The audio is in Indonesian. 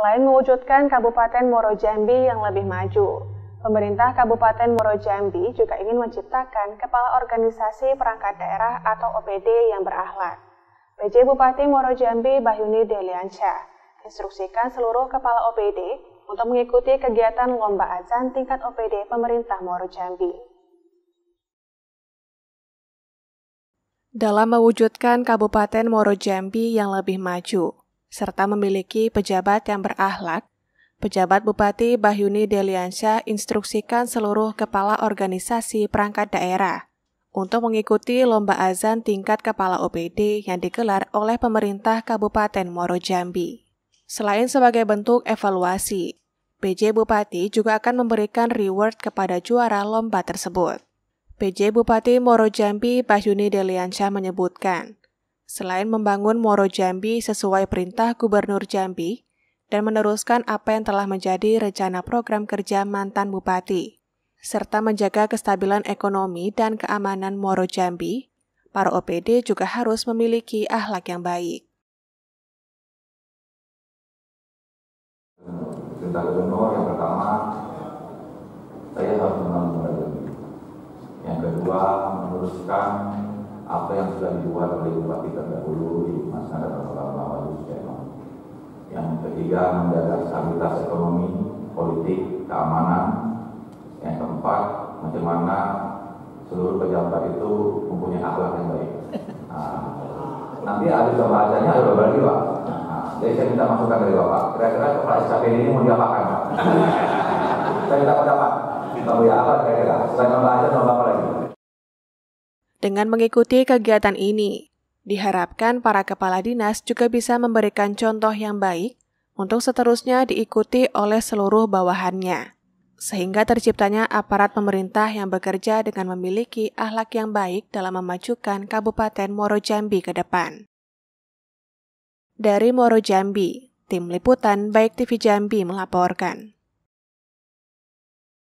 Selain mewujudkan Kabupaten Moro Jambi yang lebih maju, pemerintah Kabupaten Moro Jambi juga ingin menciptakan Kepala Organisasi Perangkat Daerah atau OPD yang berakhlak. PJ Bupati Moro Jambi Bahyuni Deliansyah instruksikan seluruh kepala OPD untuk mengikuti kegiatan lomba azan tingkat OPD pemerintah Moro Jambi. Dalam mewujudkan Kabupaten Moro Jambi yang lebih maju, serta memiliki pejabat yang berakhlak, pejabat Bupati Bahyuni Deliansyah instruksikan seluruh kepala organisasi perangkat daerah untuk mengikuti lomba azan tingkat kepala OPD yang digelar oleh pemerintah Kabupaten Moro Jambi. Selain sebagai bentuk evaluasi, PJ Bupati juga akan memberikan reward kepada juara lomba tersebut. PJ Bupati Moro Jambi Bahyuni Deliansyah menyebutkan, selain membangun Moro Jambi sesuai perintah Gubernur Jambi dan meneruskan apa yang telah menjadi rencana program kerja mantan bupati, serta menjaga kestabilan ekonomi dan keamanan Moro Jambi, para OPD juga harus memiliki akhlak yang baik. Kita Gubernur yang pertama, saya harus menanggung Yang kedua, meneruskan apa yang sudah dibuat oleh bupati terdahulu di masa Rasulullah SAW. Yang ketiga menjaga stabilitas ekonomi, politik, keamanan. Yang keempat bagaimana seluruh pejabat itu mempunyai akhlak yang baik. Nah, nanti habis pembahasannya ada lagi pak. Nah, jadi saya minta masukan dari bapak. Kira-kira kepala SKP ini mau diapakan pak? saya minta pendapat. Kita ya apa kira-kira? Selain pembahasan, bapak lagi. Dengan mengikuti kegiatan ini, diharapkan para kepala dinas juga bisa memberikan contoh yang baik untuk seterusnya diikuti oleh seluruh bawahannya, sehingga terciptanya aparat pemerintah yang bekerja dengan memiliki akhlak yang baik dalam memajukan Kabupaten Moro Jambi ke depan. Dari Moro Jambi, Tim Liputan Baik TV Jambi melaporkan.